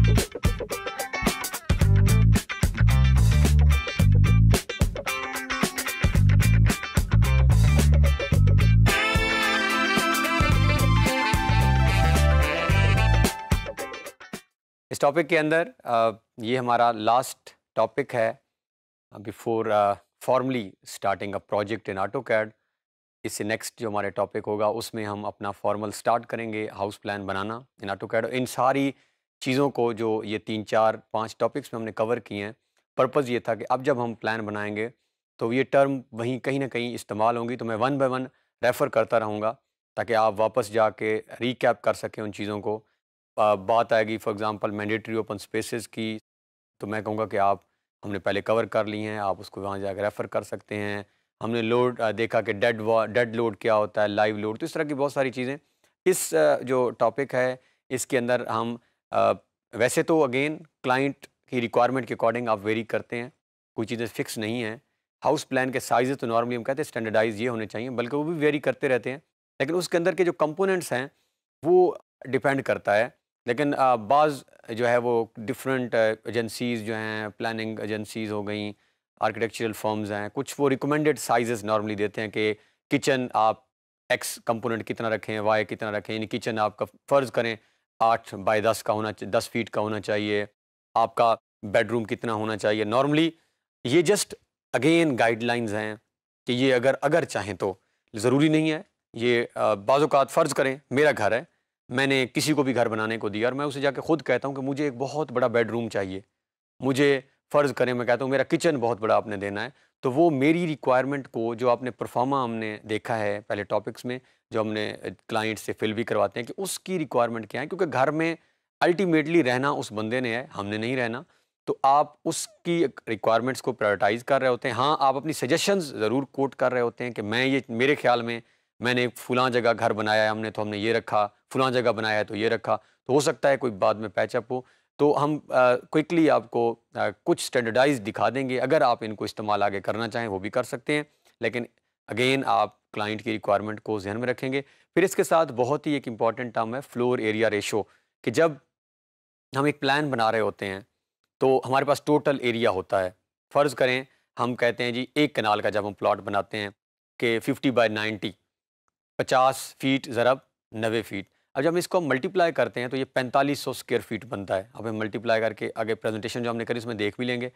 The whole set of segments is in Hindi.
इस टॉपिक के अंदर ये हमारा लास्ट टॉपिक है before formally starting a project in AutoCAD इससे नेक्स्ट जो हमारे टॉपिक होगा उसमें हम अपना फॉर्मल स्टार्ट करेंगे हाउस प्लान बनाना इन ऑटो कैड इन सारी चीज़ों को जो ये तीन चार पाँच टॉपिक्स में हमने कवर किए हैं पर्पज़ ये था कि अब जब हम प्लान बनाएंगे तो ये टर्म वहीं कहीं ना कहीं इस्तेमाल होंगी तो मैं वन बाय वन रेफ़र करता रहूँगा ताकि आप वापस जा के रिकैप कर सकें उन चीज़ों को बात आएगी for example mandatory open spaces की तो मैं कहूँगा कि आप हमने पहले कवर कर ली हैं आप उसको वहाँ जाकर रेफ़र कर सकते हैं हमने लोड देखा कि डेड डेड लोड क्या होता है लाइव लोड तो इस तरह की बहुत सारी चीज़ें इस जो टॉपिक है इसके अंदर हम वैसे तो अगेन क्लाइंट की रिक्वायरमेंट के अकॉर्डिंग आप वेरी करते हैं कोई चीज़ें फिक्स नहीं हैं हाउस प्लान के साइज तो नॉर्मली हम कहते हैं स्टैंडर्डाइज ये होने चाहिए बल्कि वो भी वेरी करते रहते हैं लेकिन उसके अंदर के जो कंपोनेंट्स हैं वो डिपेंड करता है लेकिन बाज़ जो है वो डिफरेंट एजेंसीज़ जो हैं प्लानिंग एजेंसीज़ हो गई आर्किटेक्चरल फॉर्म्स हैं कुछ वो रिकमेंडेड साइजेस नॉर्मली देते हैं कि किचन आप एक्स कंपोनेंट कितना रखें वाई कितना रखें यानी किचन आपका फ़र्ज़ करें आठ बाई दस का होना दस फीट का होना चाहिए आपका बेडरूम कितना होना चाहिए नॉर्मली ये जस्ट अगेन गाइडलाइंस हैं कि ये अगर अगर चाहें तो ज़रूरी नहीं है ये बाज़ात फ़र्ज़ करें मेरा घर है मैंने किसी को भी घर बनाने को दिया और मैं उसे जाके ख़ुद कहता हूँ कि मुझे एक बहुत बड़ा बेडरूम चाहिए मुझे फ़र्ज़ करें मैं कहता हूँ मेरा किचन बहुत बड़ा आपने देना है तो वो मेरी रिक्वायरमेंट को जो आपने परफॉर्मा हमने देखा है पहले टॉपिक्स में जो हमने क्लाइंट से फिल भी करवाते हैं कि उसकी रिक्वायरमेंट क्या है क्योंकि घर में अल्टीमेटली रहना उस बंदे ने है हमने नहीं रहना तो आप उसकी रिक्वायरमेंट्स को प्रायोरिटाइज कर रहे होते हैं हाँ आप अपनी सजेशंस ज़रूर कोट कर रहे होते हैं कि मैं ये मेरे ख्याल में मैंने फलां जगह घर बनाया है हमने तो हमने ये रखा फलां जगह बनाया है तो ये रखा तो हो सकता है कोई बाद में पैचअप हो तो हम क्विकली आपको आ, कुछ स्टैंडर्डाइज दिखा देंगे अगर आप इनको इस्तेमाल आगे करना चाहें वो भी कर सकते हैं लेकिन अगेन आप क्लाइंट की रिक्वायरमेंट को जहन में रखेंगे फिर इसके साथ बहुत ही एक इम्पॉर्टेंट टर्म है फ्लोर एरिया रेशो कि जब हम एक प्लान बना रहे होते हैं तो हमारे पास टोटल एरिया होता है फ़र्ज़ करें हम कहते हैं जी एक कनाल का जब हम प्लॉट बनाते हैं कि 50 बाय 90 50 फीट ज़रब नबे फीट अब जब इसको हम मल्टीप्लाई करते हैं तो ये पैंतालीस सौ स्क्वेयर फीट बनता है अब हम मल्टीप्लाई करके आगे प्रेजेंटेशन जो हमने करी उसमें देख भी लेंगे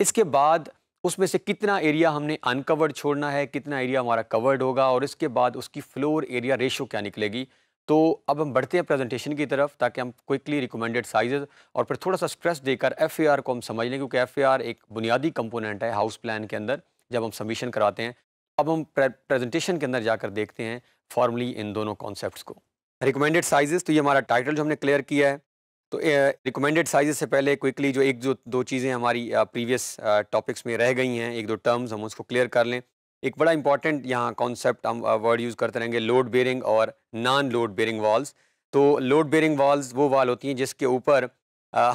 इसके बाद उसमें से कितना एरिया हमने अनकवर्ड छोड़ना है कितना एरिया हमारा कवर्ड होगा और इसके बाद उसकी फ्लोर एरिया रेशो क्या निकलेगी तो अब हम बढ़ते हैं प्रेजेंटेशन की तरफ ताकि हम क्विकली रिकमेंडेड साइजेस और फिर थोड़ा सा स्ट्रेस देकर एफ को हम समझ लें क्योंकि एफ एक बुनियादी कंपोनेंट है हाउस प्लान के अंदर जब हम सबमिशन कराते हैं अब हम प्रेजेंटेशन के अंदर जाकर देखते हैं फॉर्मली इन दोनों कॉन्सेप्ट को रिकमेंडेड साइजेस तो ये हमारा टाइटल जो हमने क्लियर किया है तो रिकमेंडेड साइजेस से पहले क्विकली जो एक जो दो चीज़ें हमारी प्रीवियस टॉपिक्स में रह गई हैं एक दो टर्म्स हम उसको क्लियर कर लें एक बड़ा इंपॉर्टेंट यहाँ कॉन्सेप्ट हम वर्ड यूज़ करते रहेंगे लोड बेरिंग और नॉन लोड बेरिंग वॉल्स तो लोड बेरिंग वॉल्स वो वाल होती हैं जिसके ऊपर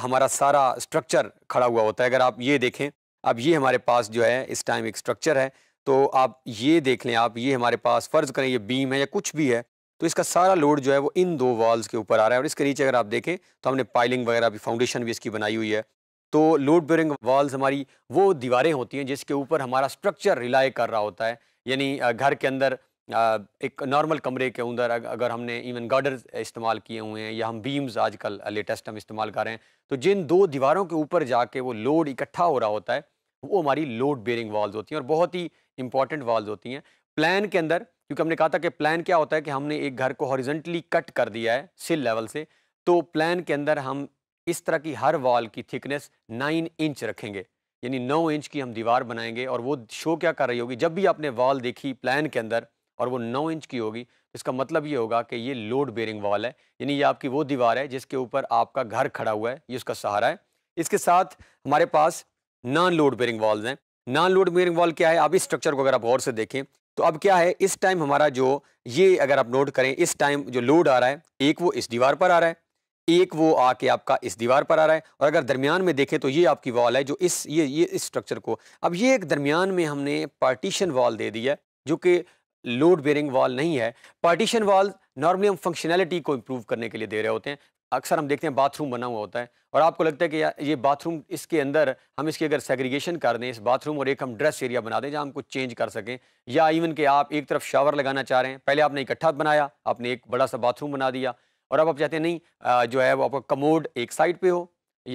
हमारा सारा स्ट्रक्चर खड़ा हुआ होता है अगर आप ये देखें अब ये हमारे पास जो है इस टाइम एक स्ट्रक्चर है तो आप ये देख लें आप ये हमारे पास फ़र्ज़ करें ये बीम है या कुछ भी है तो इसका सारा लोड जो है वो इन दो वॉल्स के ऊपर आ रहा है और इसके नीचे अगर आप देखें तो हमने पाइलिंग वगैरह भी फाउंडेशन भी इसकी बनाई हुई है तो लोड बेरिंग वॉल्स हमारी वो दीवारें होती हैं जिसके ऊपर हमारा स्ट्रक्चर रिलाय कर रहा होता है यानी घर के अंदर एक नॉर्मल कमरे के अंदर अगर हमने इवन गार्डर इस्तेमाल किए हुए हैं या हम बीम्स आजकल लेटेस्ट हम इस्तेमाल कर रहे हैं तो जिन दो दीवारों के ऊपर जाके वो लोड इकट्ठा हो रहा होता है वो हमारी लोड बेरिंग वॉल्स होती हैं और बहुत ही इंपॉर्टेंट वॉल्स होती हैं प्लान के अंदर क्योंकि हमने कहा था कि प्लान क्या होता है कि हमने एक घर को हॉरिजेंटली कट कर दिया है सिल लेवल से तो प्लान के अंदर हम इस तरह की हर वॉल की थिकनेस नाइन इंच रखेंगे यानी नौ इंच की हम दीवार बनाएंगे और वो शो क्या कर रही होगी जब भी आपने वॉल देखी प्लान के अंदर और वो नौ इंच की होगी तो इसका मतलब ये होगा कि ये लोड बेरिंग वॉल है यानी ये आपकी वो दीवार है जिसके ऊपर आपका घर खड़ा हुआ है ये उसका सहारा है इसके साथ हमारे पास नॉन लोड बेरिंग वॉल्स हैं नॉन लोड बेरिंग वॉल क्या है आप इस स्ट्रक्चर को अगर आप गौर से देखें तो अब क्या है इस टाइम हमारा जो ये अगर आप नोट करें इस टाइम जो लोड आ रहा है एक वो इस दीवार पर आ रहा है एक वो आके आपका इस दीवार पर आ रहा है और अगर दरमियान में देखें तो ये आपकी वॉल है जो इस ये ये इस स्ट्रक्चर को अब ये एक दरमियान में हमने पार्टीशन वॉल दे दी है जो कि लोड बेरिंग वॉल नहीं है पार्टीशन वॉल नॉर्मली हम फंक्शनैलिटी को इम्प्रूव करने के लिए दे रहे होते हैं अक्सर हम देखते हैं बाथरूम बना हुआ होता है और आपको लगता है कि ये बाथरूम इसके अंदर हम इसकी अगर सेग्रीगेशन कर दें इस बाथरूम और एक हम ड्रेस एरिया बना दें जहाँ हम कुछ चेंज कर सकें या इवन कि आप एक तरफ शावर लगाना चाह रहे हैं पहले आपने इकट्ठा बनाया आपने एक बड़ा सा बाथरूम बना दिया और अब आप चाहते हैं नहीं जो है वो आपका कमोड एक साइड पर हो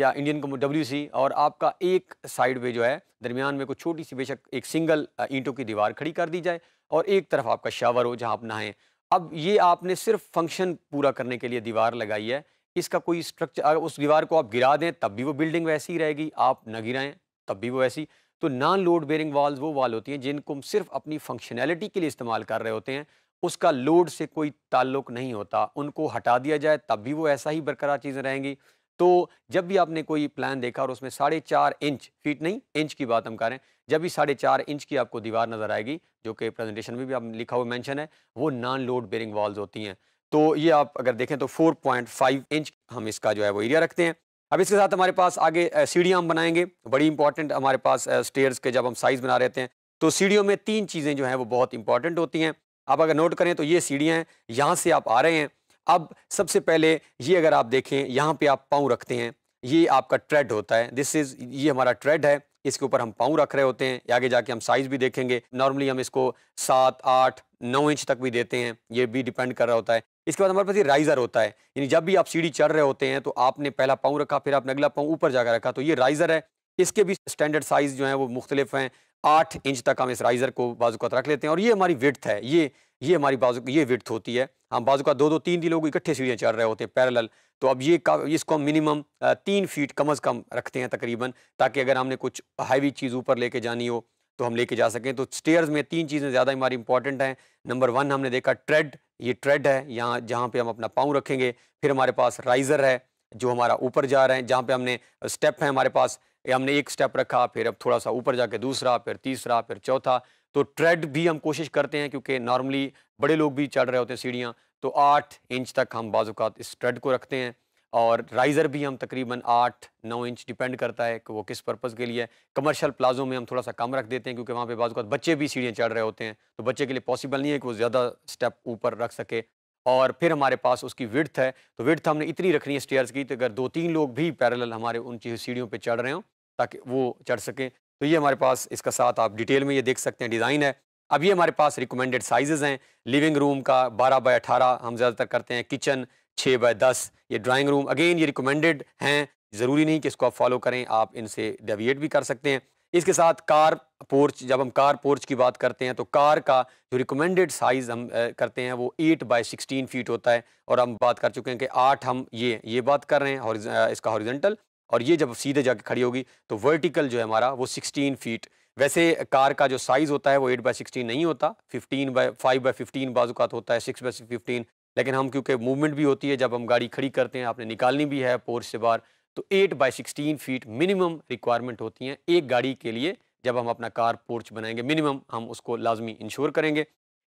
या इंडियन कमोड डब्ल्यू और आपका एक साइड पे जो है दरमियान में कुछ छोटी सी बेशक एक सिंगल ईंटों की दीवार खड़ी कर दी जाए और एक तरफ आपका शावर हो जहाँ आप नहाएं अब ये आपने सिर्फ फंक्शन पूरा करने के लिए दीवार लगाई है इसका कोई स्ट्रक्चर अगर उस दीवार को आप गिरा दें तब भी वो बिल्डिंग वैसी ही रहेगी आप न गिराएं तब भी वो वैसी तो नॉन लोड बेरिंग वॉल्स वो वाल होती हैं जिनको हम सिर्फ अपनी फंक्शनैलिटी के लिए इस्तेमाल कर रहे होते हैं उसका लोड से कोई ताल्लुक नहीं होता उनको हटा दिया जाए तब भी वो ऐसा ही बरकरार चीज़ें रहेंगी तो जब भी आपने कोई प्लान देखा और उसमें साढ़े चार इंच फीट नहीं इंच की बात हम कर रहे हैं जब भी साढ़े चार इंच की आपको दीवार नज़र आएगी जो कि प्रेजेंटेशन में भी आप लिखा हुआ मेंशन है वो नॉन लोड बेरिंग वॉल्स होती हैं तो ये आप अगर देखें तो 4.5 इंच हम इसका जो है वो एरिया रखते हैं अब इसके साथ हमारे पास आगे सीढ़ियाँ हम बनाएंगे बड़ी इंपॉर्टेंट हमारे पास स्टेयर्स के जब हम साइज़ बना रहते हैं तो सीढ़ियों में तीन चीज़ें जो हैं वो बहुत इंपॉर्टेंट होती हैं आप अगर नोट करें तो ये सीढ़ियाँ हैं यहाँ से आप आ रहे हैं अब सबसे पहले ये अगर आप देखें यहाँ पर आप पाँव रखते हैं ये आपका ट्रेड होता है दिस इज़ ये हमारा ट्रेड है इसके ऊपर हम पाँव रख रहे होते हैं आगे जाके हम साइज़ भी देखेंगे नॉर्मली हम इसको सात आठ नौ इंच तक भी देते हैं ये भी डिपेंड कर रहा होता है इसके बाद हमारे पास ये राइजर होता है यानी जब भी आप सीढ़ी चढ़ रहे होते हैं तो आपने पहला पाँव रखा फिर आपने अगला पाँव ऊपर जाकर रखा तो ये राइजर है इसके भी स्टैंडर्ड साइज़ जो है वो मुख्तलिफ हैं आठ इंच तक हम इस राइजर को का रख लेते हैं और ये हमारी विथ है ये ये हमारी बाजू ये विथ होती है हम बाज़ू का दो दो तीन तीन लोग इकट्ठे सीढ़ियाँ चढ़ रहे होते हैं पैरल तो अब ये इसको हम मिनिमम तीन फीट कम अज़ कम रखते हैं तकरीबन ताकि अगर हमने कुछ हाईवी चीज़ ऊपर लेके जानी हो तो हम लेके जा सकें तो स्टेयर्स में तीन चीज़ें ज़्यादा हमारी इंपॉर्टेंट हैं नंबर वन हमने देखा ट्रेड ये ट्रेड है यहाँ जहाँ पे हम अपना पाँव रखेंगे फिर हमारे पास राइज़र है जो हमारा ऊपर जा रहे हैं जहाँ पे हमने स्टेप है हमारे पास हमने एक स्टेप रखा फिर अब थोड़ा सा ऊपर जाके दूसरा फिर तीसरा फिर चौथा तो ट्रेड भी हम कोशिश करते हैं क्योंकि नॉर्मली बड़े लोग भी चढ़ रहे होते हैं सीढ़ियाँ तो आठ इंच तक हम बाज़ात इस ट्रेड को रखते हैं और राइज़र भी हम तकरीबन आठ नौ इंच डिपेंड करता है कि वो किस पर्पज़ के लिए कमर्शल कमर्शियल प्लाजों में हम थोड़ा सा कम रख देते हैं क्योंकि वहाँ पे बाज़ बच्चे भी सीढ़ियाँ चढ़ रहे होते हैं तो बच्चे के लिए पॉसिबल नहीं है कि वो ज़्यादा स्टेप ऊपर रख सके और फिर हमारे पास उसकी विर्थ है तो विर्थ हमने इतनी रखनी है स्टेयर्स की तो अगर दो तीन लोग भी पैरेलल हमारे उन सीढ़ियों पर चढ़ रहे हों ताकि वो चढ़ सकें तो ये हमारे पास इसका साथ आप डिटेल में ये देख सकते हैं डिज़ाइन है अब ये हमारे पास रिकमेंडेड साइजेज़ हैं लिविंग रूम का बारह बाई अठारह हम ज़्यादातर करते हैं किचन छः बाय दस ये ड्राइंग रूम अगेन ये रिकमेंडेड हैं ज़रूरी नहीं कि इसको आप फॉलो करें आप इनसे डेविएट भी कर सकते हैं इसके साथ कार पोर्च जब हम कार पोर्च की बात करते हैं तो कार का जो रिकमेंडेड साइज़ हम करते हैं वो एट बाई सिक्सटीन फीट होता है और हम बात कर चुके हैं कि आठ हम ये ये बात कर रहे हैं इसका हॉरिजेंटल और ये जब सीधे जाके खड़ी होगी तो वर्टिकल जो है हमारा वो सिक्सटीन फीट वैसे कार का जो साइज़ होता है वो एट बाई सिक्सटीन नहीं होता fifteen by five by fifteen बाजूकात होता है सिक्स बाई फिफ्टीन लेकिन हम क्योंकि मूवमेंट भी होती है जब हम गाड़ी खड़ी करते हैं आपने निकालनी भी है पोर्च से बाहर तो eight by sixteen feet minimum requirement होती हैं एक गाड़ी के लिए जब हम अपना कार पोर्च बनाएंगे मिनिमम हम उसको लाजमी इंश्योर करेंगे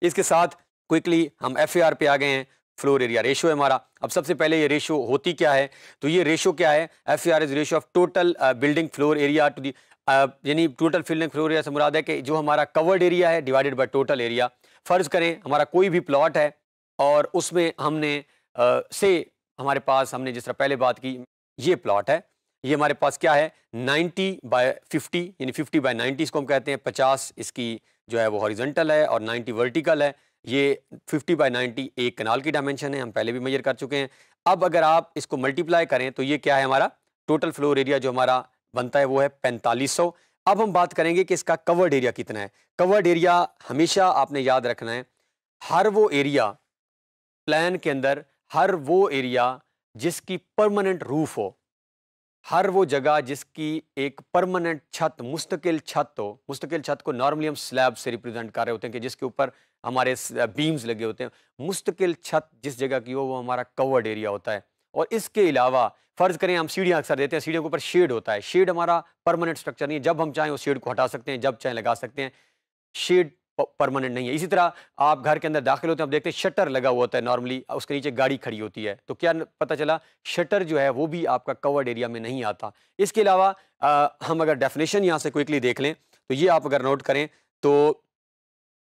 इसके साथ क्विकली हम एफ ए आर पे आ गए हैं फ्लोर एरिया रेशो है हमारा अब सबसे पहले ये रेशो होती क्या है तो ये रेशो क्या है F R is ratio of total building floor area to the यानी टोटल फिल्डिंग फ्लोर एरिया से मुराद है कि जो हमारा कवर्ड एरिया है डिवाइडेड बाय टोटल एरिया फ़र्ज़ करें हमारा कोई भी प्लॉट है और उसमें हमने आ, से हमारे पास हमने जिस तरह पहले बात की ये प्लॉट है ये हमारे पास क्या है 90 बाय 50 यानी 50 बाय 90 इसको हम कहते हैं 50 इसकी जो है वो हॉरिजेंटल है और 90 वर्टिकल है ये 50 बाय 90 एक कनाल की डायमेंशन है हम पहले भी मेजर कर चुके हैं अब अगर आप इसको मल्टीप्लाई करें तो ये क्या है हमारा टोटल फ्लोर एरिया जो हमारा बनता है वो है पैंतालीस अब हम बात करेंगे कि इसका कवर्ड एरिया कितना है कवर्ड एरिया हमेशा आपने याद रखना है हर वो एरिया प्लान के अंदर हर वो एरिया जिसकी परमानेंट रूफ हो हर वो जगह जिसकी एक परमानेंट छत मुस्तकिल छत हो मुस्तकिल छत को नॉर्मली हम स्लैब से रिप्रेजेंट कर रहे होते हैं कि जिसके ऊपर हमारे बीम्स uh, लगे होते हैं मुस्तकिल छत जिस जगह की हो वो हमारा कवर्ड एरिया होता है और इसके अलावा फ़र्ज़ करें हम सीढ़ियाँ अक्सर देते हैं सीढ़ियों के ऊपर शेड होता है शेड हमारा परमानेंट स्ट्रक्चर नहीं है जब हम चाहें उस शेड को हटा सकते हैं जब चाहें लगा सकते हैं शेड परमानेंट नहीं है इसी तरह आप घर के अंदर दाखिल होते हैं आप देखते हैं शटर लगा हुआ होता है नॉर्मली उसके नीचे गाड़ी खड़ी होती है तो क्या पता चला शटर जो है वो भी आपका कवर्ड एरिया में नहीं आता इसके अलावा हम अगर डेफिनेशन यहाँ से क्विकली देख लें तो ये आप अगर नोट करें तो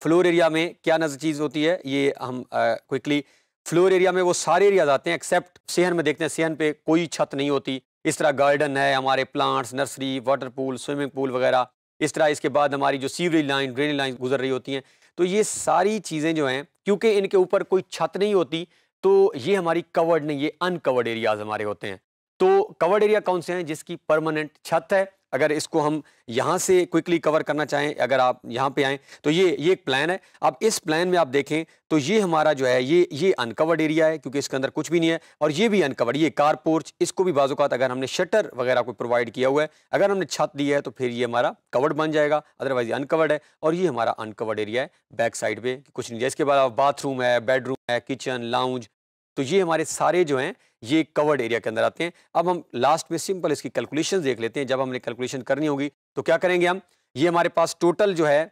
फ्लोर एरिया में क्या नजर चीज़ होती है ये हम क्विकली फ्लोर एरिया में वो सारे एरियाज आते हैं एक्सेप्ट सेहन में देखते हैं सेहन पे कोई छत नहीं होती इस तरह गार्डन है हमारे plants nursery water pool swimming pool वगैरह इस तरह इसके बाद हमारी जो सीवरेज लाइन ड्रेनेज लाइन गुजर रही होती हैं तो ये सारी चीज़ें जो हैं क्योंकि इनके ऊपर कोई छत नहीं होती तो ये हमारी कवर्ड नहीं ये अनकवर्ड एरियाज हमारे होते हैं तो कवर्ड एरिया कौन से हैं जिसकी परमानेंट छत है अगर इसको हम यहाँ से क्विकली कवर करना चाहें अगर आप यहाँ पे आएँ तो ये ये एक प्लान है अब इस प्लान में आप देखें तो ये हमारा जो है ये ये अनकवर्ड एरिया है क्योंकि इसके अंदर कुछ भी नहीं है और ये भी अनकवर्ड ये कार पोर्च इसको भी बाजूकात अगर हमने शटर वगैरह को प्रोवाइड किया हुआ है अगर हमने छत दी है तो फिर ये हमारा कवर्ड बन जाएगा अदरवाइज अनकवर्ड है और ये हमारा अनकवर्ड एरिया है बैक साइड पर कुछ नहीं है इसके बाद बाथरूम है बेडरूम है किचन लाउंज तो ये हमारे सारे जो हैं ये कवर्ड एरिया के अंदर आते हैं अब हम लास्ट में सिंपल इसकी कैलकुलेशन देख लेते हैं जब हमने कैलकुलेशन करनी होगी तो क्या करेंगे हम ये हमारे पास टोटल जो है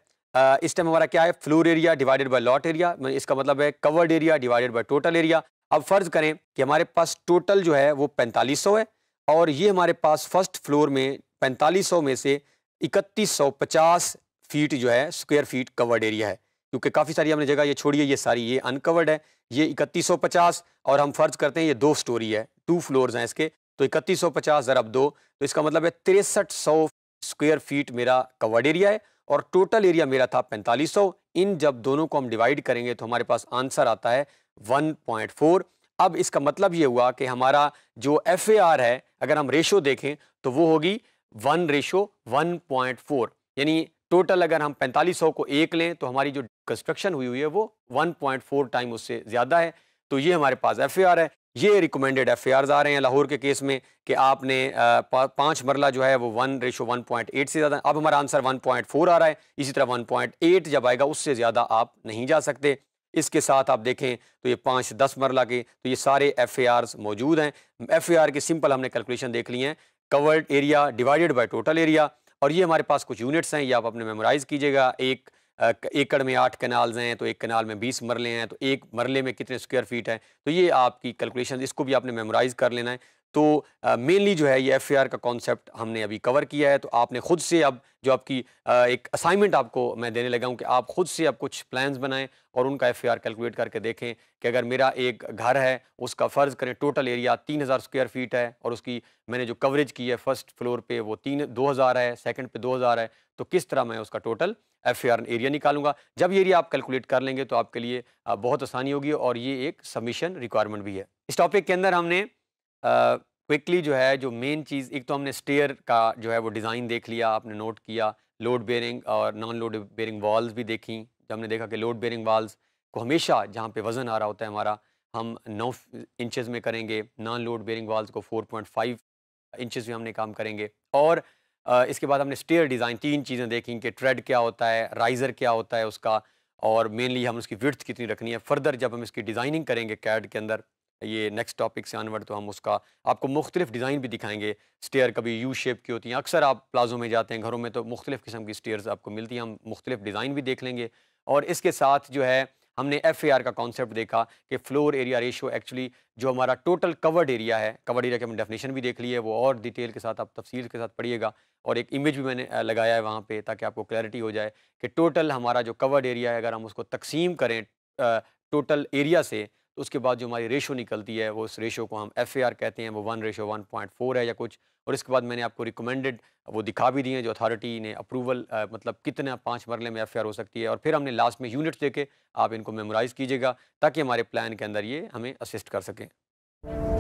इस टाइम हमारा क्या है floor area divided by lot area इसका मतलब है covered area divided by total area अब फ़र्ज़ करें कि हमारे पास टोटल जो है वो पैंतालीस है और ये हमारे पास फर्स्ट फ्लोर में पैंतालीस में से इकतीस फीट जो है स्क्वेयर फीट कवर्ड एरिया है क्योंकि काफ़ी सारी हमने जगह ये छोड़ी है ये सारी ये अनकवर्ड है ये इकतीस सौ पचास और हम फर्ज करते हैं ये दो स्टोरी है टू फ्लोर्स हैं इसके तो इकतीस सौ पचास ज़रब दो तो इसका मतलब है तिरसठ सौ स्क्वेयर फीट मेरा कवर्ड एरिया है और टोटल एरिया मेरा था पैंतालीस सौ इन जब दोनों को हम डिवाइड करेंगे तो हमारे पास आंसर आता है वन पॉइंट फोर अब इसका मतलब ये हुआ कि हमारा जो एफ ए आर है अगर हम रेशो देखें तो वो होगी one ratio one point four यानी टोटल अगर हम 4500 को एक लें तो हमारी जो कंस्ट्रक्शन हुई हुई है वो 1.4 टाइम उससे ज़्यादा है तो ये हमारे पास एफ है ये रिकमेंडेड एफ आ रहे हैं लाहौर के केस में कि आपने पाँच मरला जो है वो one ratio one point eight से ज़्यादा अब हमारा आंसर वन पॉइंट फोर आ रहा है इसी तरह वन पॉइंट एट जब आएगा उससे ज़्यादा आप नहीं जा सकते इसके साथ आप देखें तो ये पाँच दस मरला के तो ये सारे एफ मौजूद हैं एफ के सिंपल हमने कैलकुलेशन देख ली हैं covered area divided by total area और ये हमारे पास कुछ यूनिट्स हैं ये आप अपने मेमोराइज़ कीजिएगा एक एकड़ में आठ कनाल्स हैं तो एक कनाल में बीस मरले हैं तो एक मरले में कितने स्क्वायर फीट हैं तो ये आपकी कैलकुलेशन इसको भी आपने मेमोराइज़ कर लेना है तो मेनली जो है ये एफ का कॉन्सेप्ट हमने अभी कवर किया है तो आपने खुद से अब जो आपकी एक असाइनमेंट आपको मैं देने लगा हूँ कि आप खुद से अब कुछ प्लान्स बनाएं और उनका एफ कैलकुलेट करके देखें कि अगर मेरा एक घर है उसका फ़र्ज़ करें टोटल एरिया तीन हज़ार स्क्वायर फीट है और उसकी मैंने जो कवरेज की है फर्स्ट फ्लोर पे वो तीन दो हज़ार है सेकेंड पर दो हज़ार है तो किस तरह मैं उसका टोटल एफ एरिया निकालूंगा जब ये एरिया आप कैलकुलेट कर लेंगे तो आपके लिए बहुत आसानी होगी और ये एक सबमिशन रिक्वायरमेंट भी है इस टॉपिक के अंदर हमने क्विकली जो है जो मेन चीज़ एक तो हमने स्टेयर का जो है वो डिज़ाइन देख लिया आपने नोट किया लोड बेयरिंग और नॉन लोड बेरिंग वॉल्स भी देखी जब हमने देखा कि लोड बेरिंग वॉल्स को हमेशा जहाँ पे वज़न आ रहा होता है हमारा हम नौ इंचेस में करेंगे नॉन लोड बेयरिंग वॉल्स को 4.5 इंचेस में हमने काम करेंगे और आ, इसके बाद हमने स्टेयर डिज़ाइन तीन चीज़ें देखी कि ट्रेड क्या होता है राइज़र क्या होता है उसका और मेनली हम उसकी विर्थ कितनी रखनी है फर्दर जब हम इसकी डिज़ाइनिंग करेंगे कैड के अंदर ये नेक्स्ट टॉपिक से अनवर तो हम उसका आपको मुख्तलिफ डिज़ाइन भी दिखाएंगे स्टेयर कभी यू शेप की होती हैं अक्सर आप प्लाजो में जाते हैं घरों में तो मुख्तलिफ़ किस्म की स्टेयर्स आपको मिलती हैं हम मुख्तलिफ डिज़ाइन भी देख लेंगे और इसके साथ जो है हमने एफ ए आर का कॉन्सेप्ट देखा कि फ्लोर एरिया रेशो एक्चुअली जो हमारा टोटल कवर्ड एरिया है कवर्ड एरिया के हमने डेफिनेशन भी देख ली है वो और डिटेल के साथ आप तफसील के साथ पढ़िएगा और एक इमेज भी मैंने लगाया है वहाँ पर ताकि आपको क्लैरिटी हो जाए कि टोटल हमारा जो कवर्ड एरिया है अगर हम उसको तकसीम करें टोटल एरिया से तो उसके बाद जो हमारी रेशो निकलती है वो उस रेशो को हम एफ कहते हैं वो one ratio one point four है या कुछ और इसके बाद मैंने आपको रिकमेंडेड वो दिखा भी दिए हैं जो अथॉरिटी ने अप्रूवल मतलब कितना पाँच मरले में एफ हो सकती है और फिर हमने लास्ट में यूनिट्स देके आप इनको मेमोराइज़ कीजिएगा ताकि हमारे प्लान के अंदर ये हमें असिस्ट कर सकें